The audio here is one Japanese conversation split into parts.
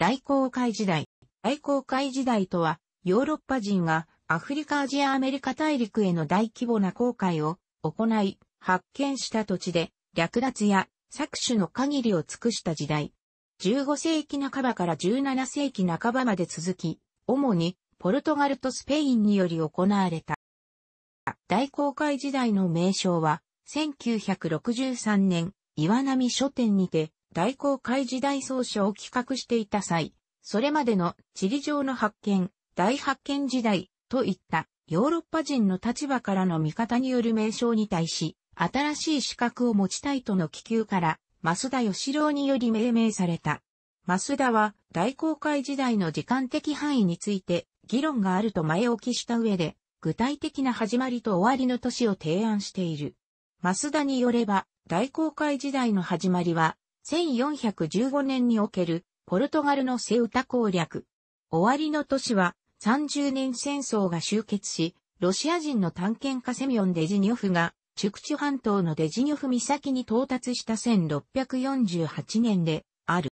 大航海時代。大航海時代とは、ヨーロッパ人がアフリカアジアアメリカ大陸への大規模な航海を行い、発見した土地で略奪や搾取の限りを尽くした時代。15世紀半ばから17世紀半ばまで続き、主にポルトガルとスペインにより行われた。大航海時代の名称は、1963年、岩波書店にて、大航海時代総書を企画していた際、それまでの地理上の発見、大発見時代といったヨーロッパ人の立場からの見方による名称に対し、新しい資格を持ちたいとの気球から、増田義郎により命名された。増田は大航海時代の時間的範囲について議論があると前置きした上で、具体的な始まりと終わりの年を提案している。増田によれば、大航海時代の始まりは、1415年におけるポルトガルのセウタ攻略。終わりの年は30年戦争が終結し、ロシア人の探検家セミオン・デジニョフが、チュチュ半島のデジニョフ岬に到達した1648年である。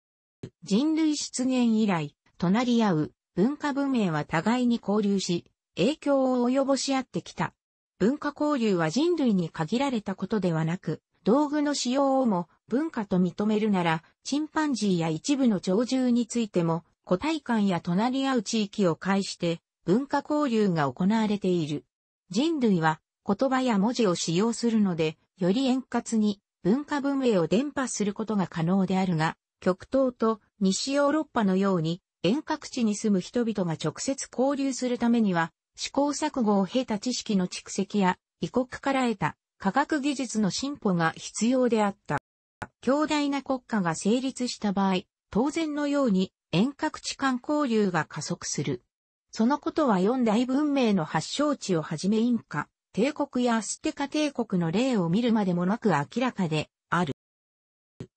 人類出現以来、隣り合う文化文明は互いに交流し、影響を及ぼし合ってきた。文化交流は人類に限られたことではなく、道具の使用をも文化と認めるなら、チンパンジーや一部の鳥獣についても、個体間や隣り合う地域を介して、文化交流が行われている。人類は言葉や文字を使用するので、より円滑に文化文明を伝播することが可能であるが、極東と西ヨーロッパのように遠隔地に住む人々が直接交流するためには、試行錯誤を経た知識の蓄積や、異国から得た科学技術の進歩が必要であった。強大な国家が成立した場合、当然のように遠隔地間交流が加速する。そのことは四大文明の発祥地をはじめインカ、帝国やアステカ帝国の例を見るまでもなく明らかである。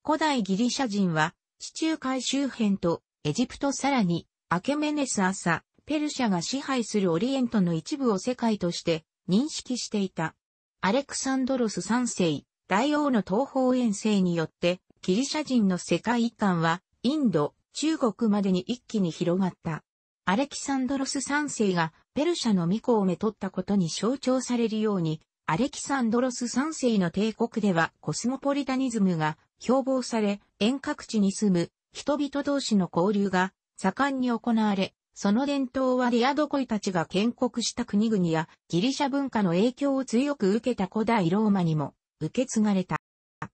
古代ギリシャ人は地中海周辺とエジプトさらにアケメネス朝、ペルシャが支配するオリエントの一部を世界として認識していた。アレクサンドロス3世、大王の東方遠征によって、ギリシャ人の世界遺憾は、インド、中国までに一気に広がった。アレキサンドロス3世がペルシャの巫女をめとったことに象徴されるように、アレキサンドロス3世の帝国ではコスモポリタニズムが標榜され、遠隔地に住む人々同士の交流が盛んに行われ、その伝統はリアドコイたちが建国した国々やギリシャ文化の影響を強く受けた古代ローマにも受け継がれた。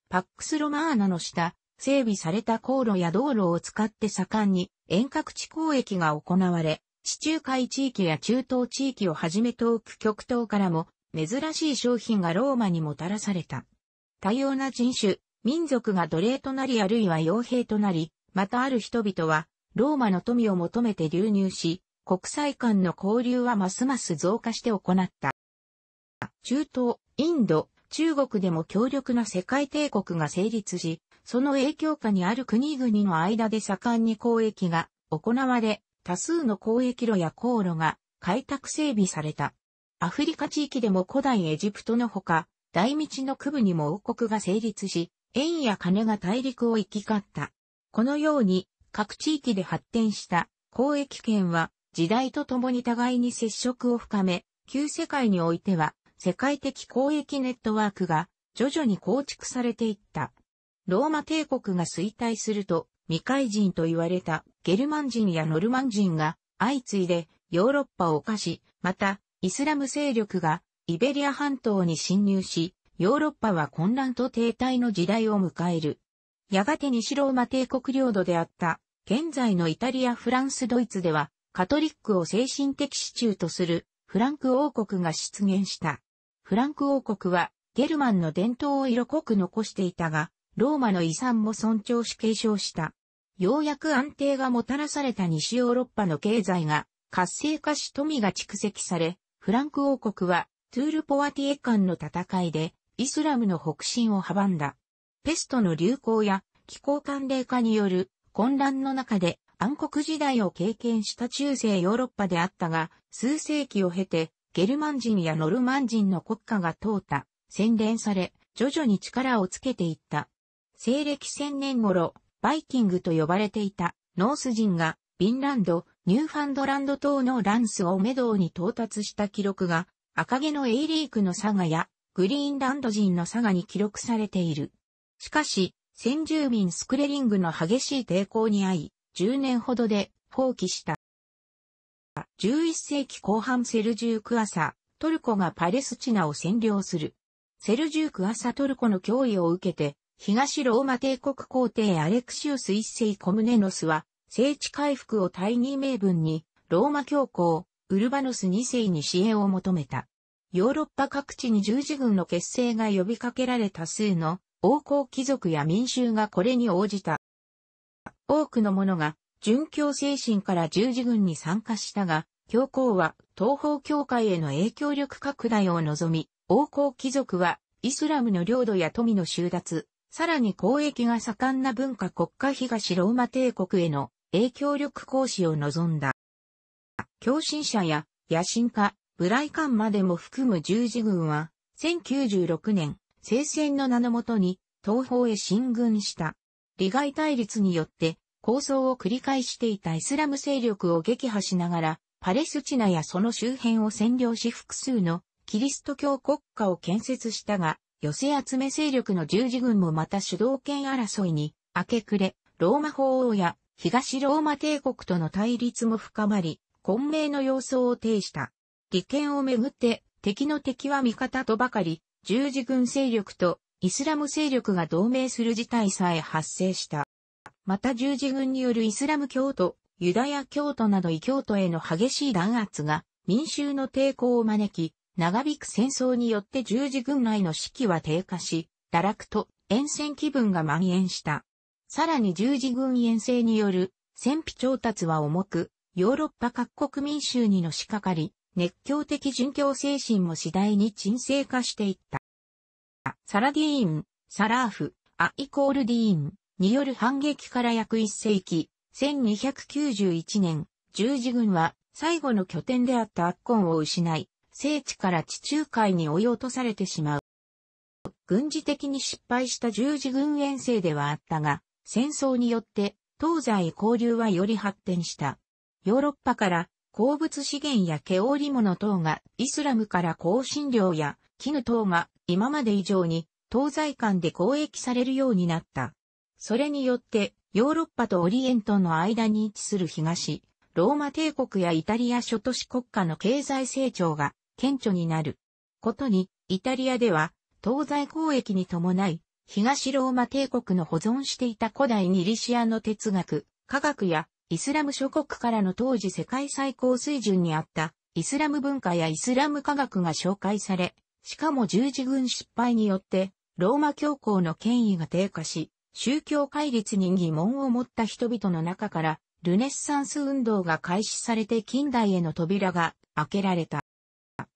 パックスロマーナの下、整備された航路や道路を使って盛んに遠隔地交易が行われ、地中海地域や中東地域をはじめ遠く極東からも珍しい商品がローマにもたらされた。多様な人種、民族が奴隷となりあるいは傭兵となり、またある人々はローマの富を求めて流入し、国際間の交流はますます増加して行った。中東、インド、中国でも強力な世界帝国が成立し、その影響下にある国々の間で盛んに交易が行われ、多数の交易路や航路が開拓整備された。アフリカ地域でも古代エジプトのほか、大道の区部にも王国が成立し、円や金が大陸を行き交った。このように、各地域で発展した交易圏は時代とともに互いに接触を深め、旧世界においては世界的交易ネットワークが徐々に構築されていった。ローマ帝国が衰退すると、未開人と言われたゲルマン人やノルマン人が相次いでヨーロッパを犯し、またイスラム勢力がイベリア半島に侵入し、ヨーロッパは混乱と停滞の時代を迎える。やがて西ローマ帝国領土であった現在のイタリア、フランス、ドイツでは、カトリックを精神的支柱とするフランク王国が出現した。フランク王国はゲルマンの伝統を色濃く残していたが、ローマの遺産も尊重し継承した。ようやく安定がもたらされた西ヨーロッパの経済が活性化し富が蓄積され、フランク王国はトゥールポワティエ間の戦いでイスラムの北進を阻んだ。ペストの流行や気候寒冷化による混乱の中で暗黒時代を経験した中世ヨーロッパであったが、数世紀を経てゲルマン人やノルマン人の国家が通った、洗練され、徐々に力をつけていった。西暦1000年頃、バイキングと呼ばれていたノース人が、ビンランド、ニューファンドランド島のランスをメドウに到達した記録が、赤毛のエイリークの佐賀や、グリーンランド人の佐賀に記録されている。しかし、先住民スクレリングの激しい抵抗に遭い、10年ほどで放棄した。11世紀後半セルジューク朝、トルコがパレスチナを占領する。セルジューク朝トルコの脅威を受けて、東ローマ帝国皇帝アレクシウス一世コムネノスは、聖地回復を大義名分に、ローマ教皇、ウルバノス二世に支援を求めた。ヨーロッパ各地に十字軍の結成が呼びかけられた数の王公貴族や民衆がこれに応じた。多くの者が殉教精神から十字軍に参加したが、教皇は東方教会への影響力拡大を望み、王侯貴族はイスラムの領土や富の収奪、さらに交易が盛んな文化国家東ローマ帝国への影響力行使を望んだ。狂信者や野心家、ブライカンまでも含む十字軍は、1096年、聖戦の名のもとに東方へ進軍した。利害対立によって構想を繰り返していたイスラム勢力を撃破しながら、パレスチナやその周辺を占領し複数のキリスト教国家を建設したが、寄せ集め勢力の十字軍もまた主導権争いに明け暮れ、ローマ法王や東ローマ帝国との対立も深まり、混迷の様相を呈した。利権をめぐって敵の敵は味方とばかり、十字軍勢力とイスラム勢力が同盟する事態さえ発生した。また十字軍によるイスラム教徒、ユダヤ教徒など異教徒への激しい弾圧が民衆の抵抗を招き、長引く戦争によって十字軍内の士気は低下し、堕落と沿線気分が蔓延した。さらに十字軍遠征による戦費調達は重く、ヨーロッパ各国民衆にのしかかり、熱狂的殉教精神も次第に沈静化していった。サラディーン、サラーフ、アイコールディーン、による反撃から約1世紀、1291年、十字軍は最後の拠点であったアッコンを失い、聖地から地中海に追い落とされてしまう。軍事的に失敗した十字軍遠征ではあったが、戦争によって東西交流はより発展した。ヨーロッパから鉱物資源や毛織物等がイスラムから香辛料や絹等が今まで以上に東西間で交易されるようになった。それによってヨーロッパとオリエントの間に位置する東、ローマ帝国やイタリア諸都市国家の経済成長が顕著になる。ことに、イタリアでは東西交易に伴い、東ローマ帝国の保存していた古代ギリシアの哲学、科学やイスラム諸国からの当時世界最高水準にあったイスラム文化やイスラム科学が紹介され、しかも十字軍失敗によってローマ教皇の権威が低下し、宗教戒律に疑問を持った人々の中から、ルネッサンス運動が開始されて近代への扉が開けられた。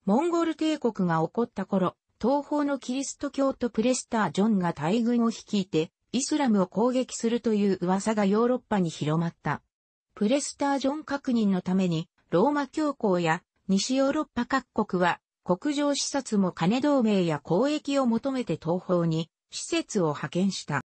モンゴル帝国が起こった頃、東方のキリスト教徒プレスター・ジョンが大軍を率いて、イスラムを攻撃するという噂がヨーロッパに広まった。プレスター・ジョン確認のために、ローマ教皇や西ヨーロッパ各国は、国上視察も金同盟や交易を求めて東方に施設を派遣した。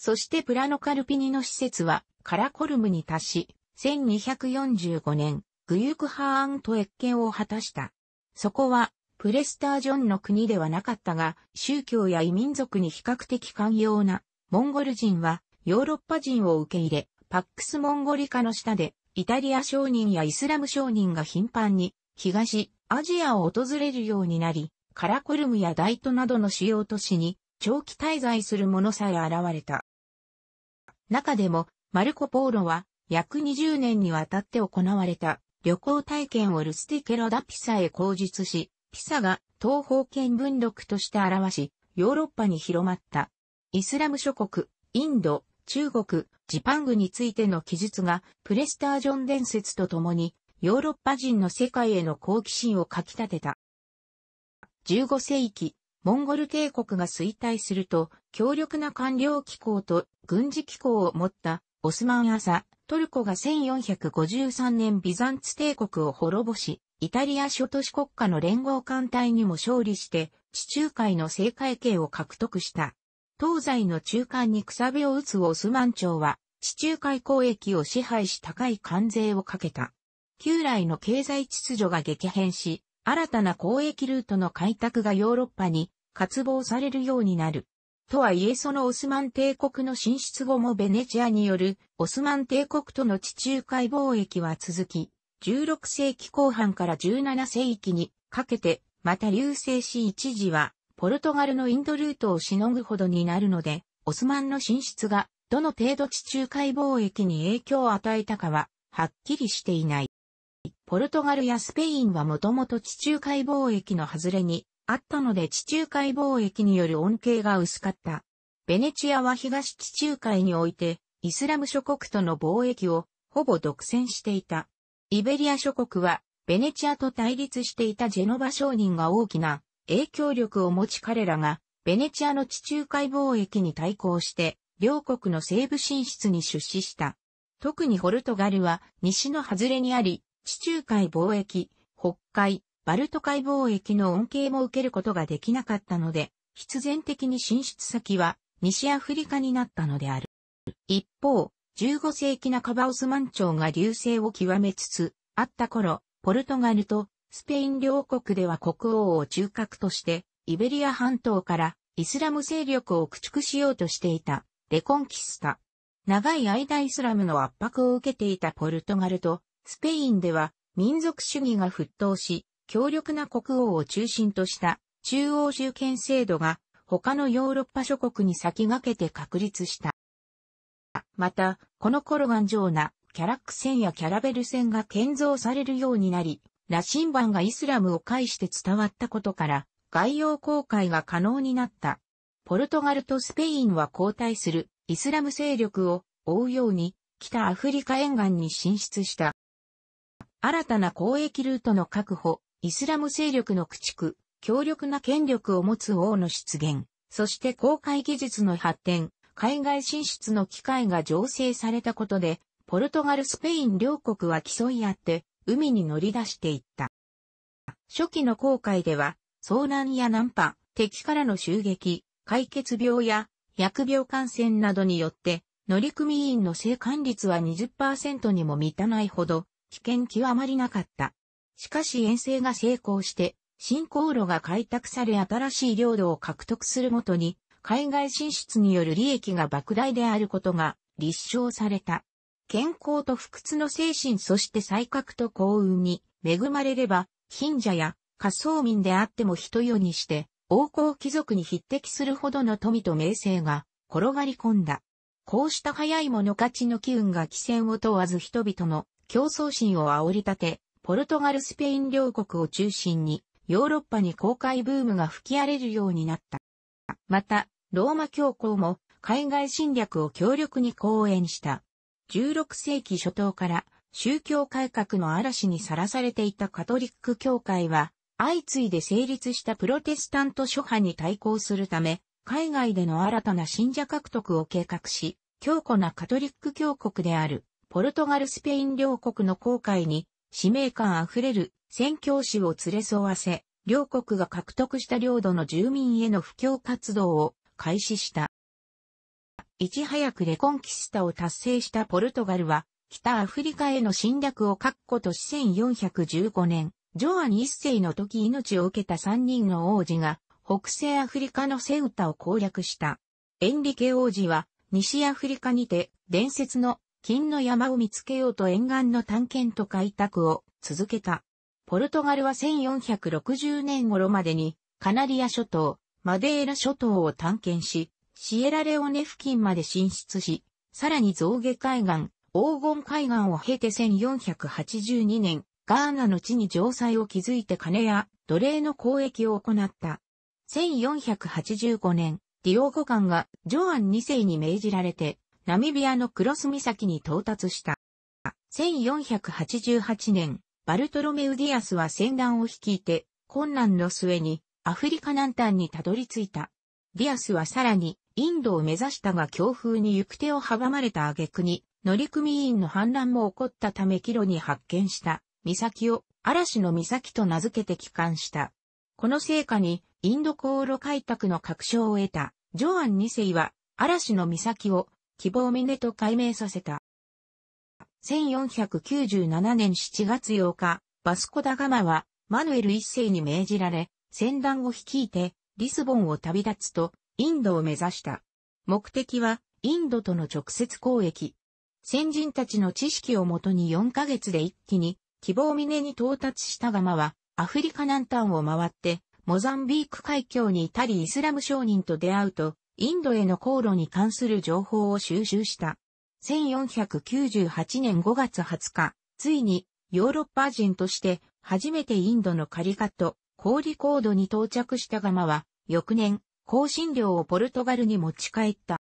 そしてプラノカルピニの施設はカラコルムに達し、1245年、グユクハーンと越見を果たした。そこは、プレスタージョンの国ではなかったが、宗教や異民族に比較的寛容な、モンゴル人は、ヨーロッパ人を受け入れ、パックスモンゴリカの下で、イタリア商人やイスラム商人が頻繁に、東、アジアを訪れるようになり、カラコルムやイトなどの主要都市に、長期滞在する者さえ現れた。中でも、マルコ・ポーロは、約20年にわたって行われた旅行体験をルスティケロダ・ピサへ口述し、ピサが東方圏文録として表し、ヨーロッパに広まった。イスラム諸国、インド、中国、ジパングについての記述が、プレスタージョン伝説とともに、ヨーロッパ人の世界への好奇心をかき立てた。15世紀、モンゴル帝国が衰退すると、強力な官僚機構と軍事機構を持ったオスマン朝、トルコが1453年ビザンツ帝国を滅ぼし、イタリア諸都市国家の連合艦隊にも勝利して、地中海の政界系を獲得した。東西の中間にくさびを打つオスマン朝は、地中海交易を支配し高い関税をかけた。旧来の経済秩序が激変し、新たな交易ルートの開拓がヨーロッパに渇望されるようになる。とはいえそのオスマン帝国の進出後もベネチアによるオスマン帝国との地中海貿易は続き、16世紀後半から17世紀にかけて、また流星し一時は、ポルトガルのインドルートをしのぐほどになるので、オスマンの進出が、どの程度地中海貿易に影響を与えたかは、はっきりしていない。ポルトガルやスペインはもともと地中海貿易の外れにあったので地中海貿易による恩恵が薄かった。ベネチアは東地中海において、イスラム諸国との貿易をほぼ独占していた。イベリア諸国は、ベネチアと対立していたジェノバ商人が大きな影響力を持ち彼らが、ベネチアの地中海貿易に対抗して、両国の西部進出に出資した。特にホルトガルは西の外れにあり、地中海貿易、北海、バルト海貿易の恩恵も受けることができなかったので、必然的に進出先は西アフリカになったのである。一方、15世紀半ばオスマン朝が流星を極めつつあった頃、ポルトガルとスペイン両国では国王を中核として、イベリア半島からイスラム勢力を駆逐しようとしていたレコンキスタ。長い間イスラムの圧迫を受けていたポルトガルとスペインでは民族主義が沸騰し、強力な国王を中心とした中央集権制度が他のヨーロッパ諸国に先駆けて確立した。また、この頃頑丈なキャラック戦やキャラベル戦が建造されるようになり、羅針盤がイスラムを介して伝わったことから、概要公開が可能になった。ポルトガルとスペインは交代するイスラム勢力を追うように北アフリカ沿岸に進出した。新たな交易ルートの確保、イスラム勢力の駆逐、強力な権力を持つ王の出現、そして公開技術の発展、海外進出の機会が醸成されたことで、ポルトガル、スペイン両国は競い合って、海に乗り出していった。初期の航海では、遭難や難破、敵からの襲撃、解決病や薬病感染などによって、乗組員の生還率は20%にも満たないほど、危険極まりなかった。しかし遠征が成功して、新航路が開拓され新しい領土を獲得するごとに、海外進出による利益が莫大であることが立証された。健康と不屈の精神そして才覚と幸運に恵まれれば、貧者や仮想民であっても人世にして、王侯貴族に匹敵するほどの富と名声が転がり込んだ。こうした早い者勝ちの機運が汽船を問わず人々の競争心を煽り立て、ポルトガルスペイン両国を中心に、ヨーロッパに公開ブームが吹き荒れるようになった。また、ローマ教皇も海外侵略を強力に講演した。16世紀初頭から宗教改革の嵐にさらされていたカトリック教会は、相次いで成立したプロテスタント諸派に対抗するため、海外での新たな信者獲得を計画し、強固なカトリック教国である、ポルトガルスペイン両国の公開に使命感あふれる宣教師を連れ添わせ、両国が獲得した領土の住民への布教活動を開始した。いち早くレコンキスタを達成したポルトガルは、北アフリカへの侵略を確固とし1415年、ジョアン一世の時命を受けた3人の王子が、北西アフリカのセウタを攻略した。エンリケ王子は、西アフリカにて、伝説の金の山を見つけようと沿岸の探検と開拓を続けた。ポルトガルは1460年頃までにカナリア諸島、マデーラ諸島を探検し、シエラレオネ付近まで進出し、さらに象下海岸、黄金海岸を経て1482年、ガーナの地に城塞を築いて金や奴隷の交易を行った。1485年、ディオゴンがジョアン2世に命じられて、ナミビアのクロス岬に到達した。1488年、バルトロメウディアスは戦団を率いて、困難の末にアフリカ南端にたどり着いた。ディアスはさらにインドを目指したが強風に行く手を阻まれた挙句に乗組員の反乱も起こったため帰路に発見した岬を嵐の岬と名付けて帰還した。この成果にインド航路開拓の確証を得たジョアン2世は嵐の岬を希望峰と改名させた。1497年7月8日、バスコダガマは、マヌエル一世に命じられ、戦団を率いて、リスボンを旅立つと、インドを目指した。目的は、インドとの直接交易。先人たちの知識をもとに4ヶ月で一気に、希望峰に到達したガマは、アフリカ南端を回って、モザンビーク海峡に至りイスラム商人と出会うと、インドへの航路に関する情報を収集した。1498年5月20日、ついにヨーロッパ人として初めてインドのカリカット、コーリコードに到着したガマは、翌年、香辛料をポルトガルに持ち帰った。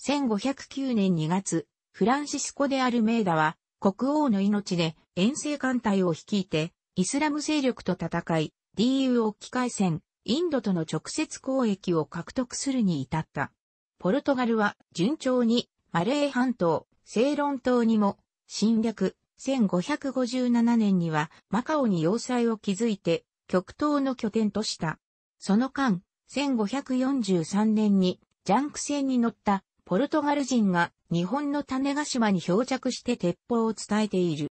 1509年2月、フランシスコ・であるメーダは、国王の命で遠征艦隊を率いて、イスラム勢力と戦い、DU を機械戦、インドとの直接交易を獲得するに至った。ポルトガルは順調にマレー半島、セイロン島にも侵略、1557年にはマカオに要塞を築いて極東の拠点とした。その間、1543年にジャンク船に乗ったポルトガル人が日本の種ヶ島に漂着して鉄砲を伝えている。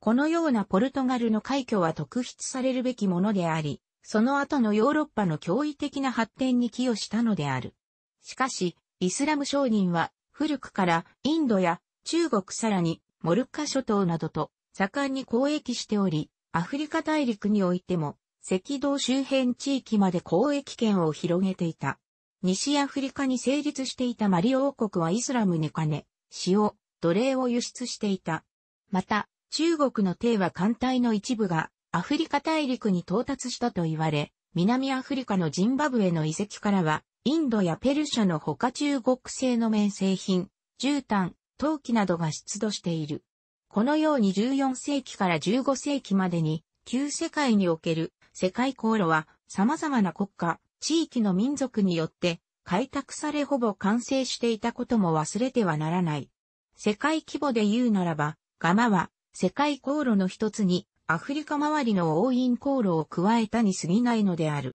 このようなポルトガルの快挙は特筆されるべきものであり、その後のヨーロッパの驚異的な発展に寄与したのである。しかし、イスラム商人は古くからインドや中国さらにモルッカ諸島などと盛んに交易しており、アフリカ大陸においても赤道周辺地域まで交易圏を広げていた。西アフリカに成立していたマリ王国はイスラムに金、塩、奴隷を輸出していた。また、中国の帝は艦隊の一部がアフリカ大陸に到達したと言われ、南アフリカのジンバブエの遺跡からは、インドやペルシャの他中国製の綿製品、絨毯、陶器などが出土している。このように14世紀から15世紀までに、旧世界における世界航路は様々な国家、地域の民族によって開拓されほぼ完成していたことも忘れてはならない。世界規模で言うならば、ガマは世界航路の一つにアフリカ周りの王院航路を加えたに過ぎないのである。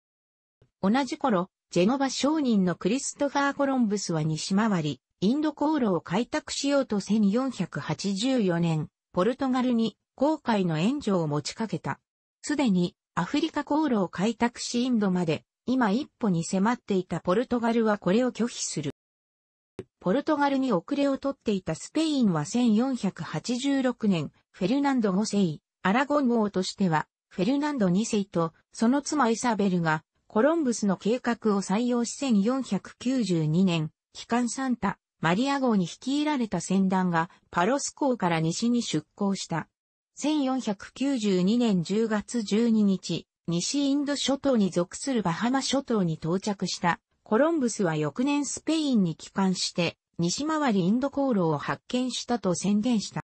同じ頃、ジェノバ商人のクリストファー・コロンブスは西回り、インド航路を開拓しようと1484年、ポルトガルに航海の援助を持ちかけた。すでにアフリカ航路を開拓しインドまで、今一歩に迫っていたポルトガルはこれを拒否する。ポルトガルに遅れをとっていたスペインは1486年、フェルナンド・モセイ、アラゴン王としては、フェルナンド2世とその妻イサベルがコロンブスの計画を採用し1492年、帰還サンタ、マリア号に率いられた船団がパロス港から西に出港した。1492年10月12日、西インド諸島に属するバハマ諸島に到着した。コロンブスは翌年スペインに帰還して、西回りインド航路を発見したと宣言した。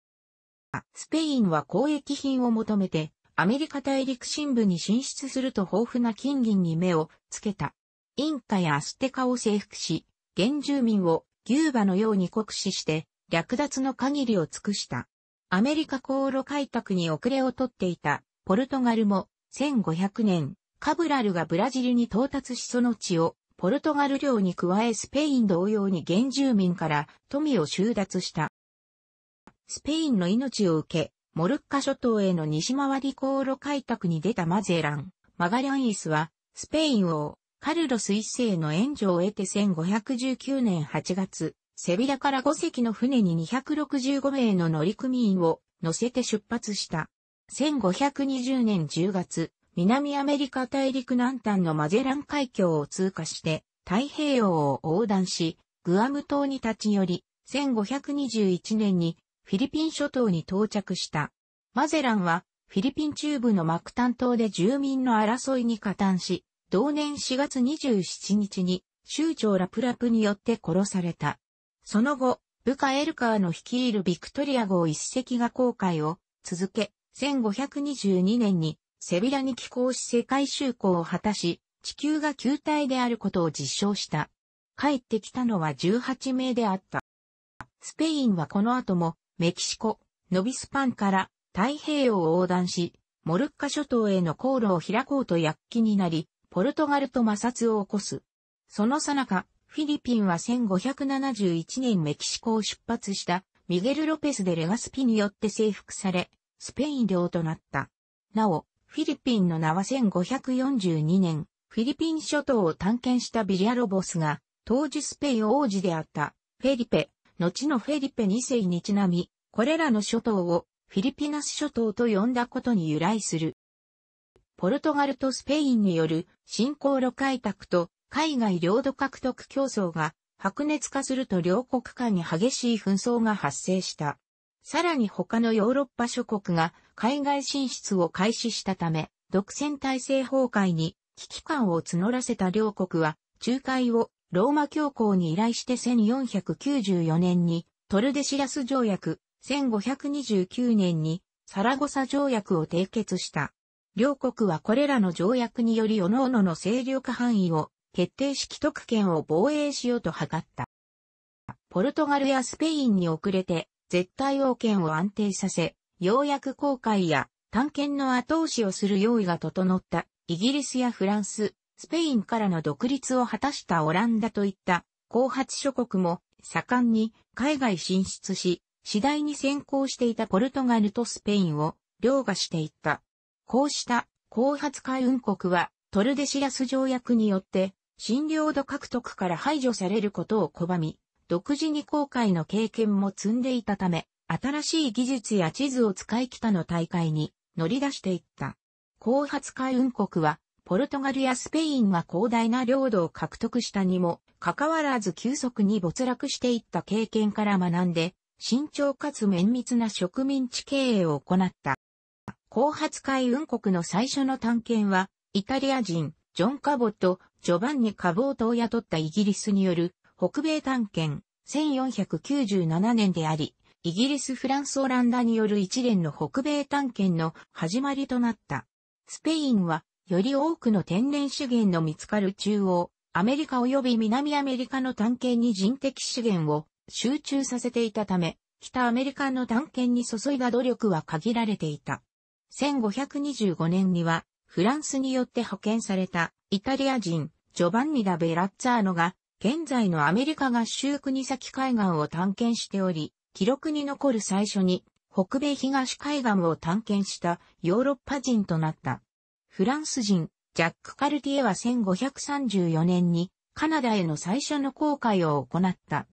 スペインは交易品を求めて、アメリカ大陸新部に進出すると豊富な金銀に目をつけた。インカやアステカを征服し、原住民を牛馬のように酷使して、略奪の限りを尽くした。アメリカ航路開拓に遅れをとっていた、ポルトガルも、1500年、カブラルがブラジルに到達しその地を、ポルトガル領に加えスペイン同様に原住民から富を収奪した。スペインの命を受け、モルッカ諸島への西回り航路開拓に出たマゼラン、マガリャンイスは、スペイン王、カルロス一世の援助を得て1519年8月、セビラから5隻の船に265名の乗組員を乗せて出発した。1520年10月、南アメリカ大陸南端のマゼラン海峡を通過して、太平洋を横断し、グアム島に立ち寄り、1521年にフィリピン諸島に到着した。マゼランは、フィリピン中部のマクタン島で住民の争いに加担し、同年4月27日に、州長ラプラプによって殺された。その後、部下エルカーの率いるビクトリア号一隻が航海を続け、1522年にセビラに寄港し世界就航を果たし、地球が球体であることを実証した。帰ってきたのは18名であった。スペインはこの後もメキシコ、ノビスパンから太平洋を横断し、モルッカ諸島への航路を開こうと躍起になり、ポルトガルと摩擦を起こす。その最中、フィリピンは1571年メキシコを出発したミゲル・ロペス・デ・レガスピによって征服され、スペイン領となった。なお、フィリピンの名は1542年、フィリピン諸島を探検したビリアロボスが、当時スペイン王子であった、フェリペ、後のフェリペ2世にちなみ、これらの諸島をフィリピナス諸島と呼んだことに由来する。ポルトガルとスペインによる新航路開拓と海外領土獲得競争が白熱化すると両国間に激しい紛争が発生した。さらに他のヨーロッパ諸国が海外進出を開始したため、独占体制崩壊に危機感を募らせた両国は仲介をローマ教皇に依頼して1494年にトルデシラス条約、1529年にサラゴサ条約を締結した。両国はこれらの条約により各々の勢力範囲を決定し既得権を防衛しようと図った。ポルトガルやスペインに遅れて絶対王権を安定させ、ようやく航海や探検の後押しをする用意が整ったイギリスやフランス、スペインからの独立を果たしたオランダといった後発諸国も盛んに海外進出し、次第に先行していたポルトガルとスペインを凌駕していった。こうした後発海運国はトルデシラス条約によって新領土獲得から排除されることを拒み、独自に航海の経験も積んでいたため、新しい技術や地図を使い北の大会に乗り出していった。後発海運国はポルトガルやスペインが広大な領土を獲得したにも、かかわらず急速に没落していった経験から学んで、慎重かつ綿密な植民地経営を行った。後発海運国の最初の探検は、イタリア人、ジョン・カボとジョバンニ・カボートを雇ったイギリスによる北米探検1497年であり、イギリス・フランス・オランダによる一連の北米探検の始まりとなった。スペインはより多くの天然資源の見つかる中央、アメリカ及び南アメリカの探検に人的資源を集中させていたため、北アメリカの探検に注いだ努力は限られていた。1525年には、フランスによって派遣されたイタリア人、ジョバンニ・ダ・ベラッツァーノが、現在のアメリカ合衆国先海岸を探検しており、記録に残る最初に、北米東海岸を探検したヨーロッパ人となった。フランス人、ジャック・カルティエは1534年にカナダへの最初の航海を行った。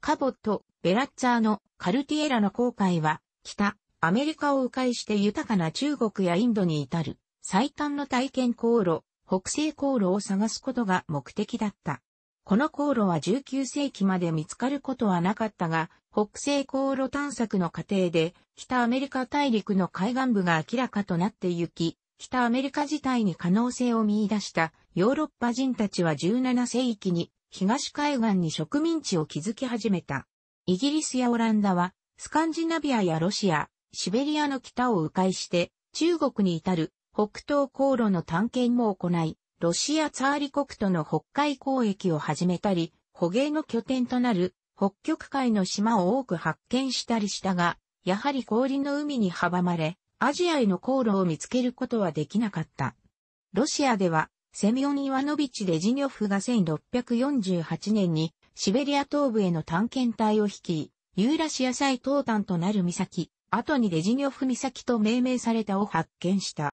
カボット、ベラッツァーのカルティエラの航海は北、アメリカを迂回して豊かな中国やインドに至る最短の体験航路、北西航路を探すことが目的だった。この航路は19世紀まで見つかることはなかったが、北西航路探索の過程で、北アメリカ大陸の海岸部が明らかとなってゆき、北アメリカ自体に可能性を見出したヨーロッパ人たちは17世紀に東海岸に植民地を築き始めた。イギリスやオランダはスカンジナビアやロシア、シベリアの北を迂回して中国に至る北東航路の探検も行い、ロシアツァーリ国との北海交易を始めたり、捕鯨の拠点となる北極海の島を多く発見したりしたが、やはり氷の海に阻まれ、アジアへの航路を見つけることはできなかった。ロシアでは、セミオン・イワノビチ・レジニョフが1648年にシベリア東部への探検隊を率い、ユーラシア最東端となる岬、後にレジニョフ岬と命名されたを発見した。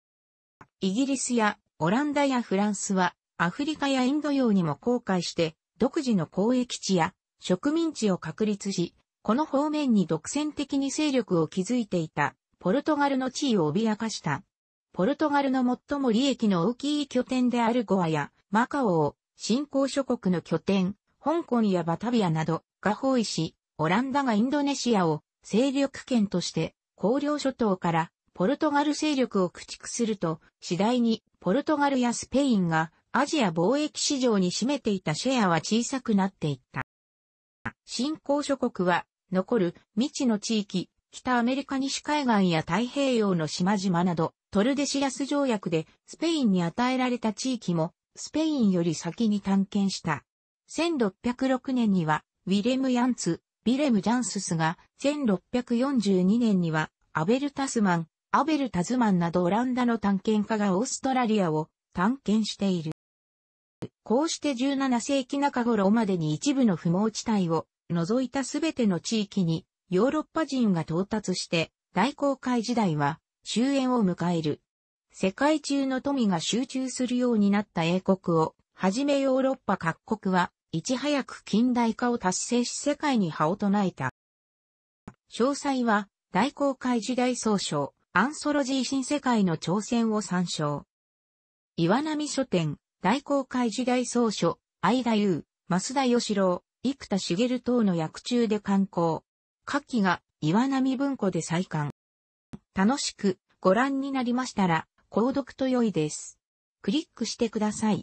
イギリスやオランダやフランスはアフリカやインド洋にも航海して独自の交易地や植民地を確立し、この方面に独占的に勢力を築いていたポルトガルの地位を脅かした。ポルトガルの最も利益の大きい拠点であるゴアやマカオを新興諸国の拠点、香港やバタビアなどが包囲し、オランダがインドネシアを勢力圏として高領諸島からポルトガル勢力を駆逐すると、次第にポルトガルやスペインがアジア貿易市場に占めていたシェアは小さくなっていった。新興諸国は残る未知の地域北アメリカ西海岸や太平洋の島々など、トルデシアス条約でスペインに与えられた地域も、スペインより先に探検した。1606年には、ウィレム・ヤンツ、ビレム・ジャンススが、1642年には、アベル・タスマン、アベル・タズマンなどオランダの探検家がオーストラリアを探検している。こうして17世紀中頃までに一部の不毛地帯を除いたすべての地域にヨーロッパ人が到達して大航海時代は終焉を迎える。世界中の富が集中するようになった英国を、はじめヨーロッパ各国は、いち早く近代化を達成し世界に葉を唱えた。詳細は、大航海時代総称、アンソロジー新世界の挑戦を参照。岩波書店、大航海時代総書、相田優、増田義郎、生田茂等の役中で刊行。下記が岩波文庫で再刊。楽しくご覧になりましたら、購読と良いです。クリックしてください。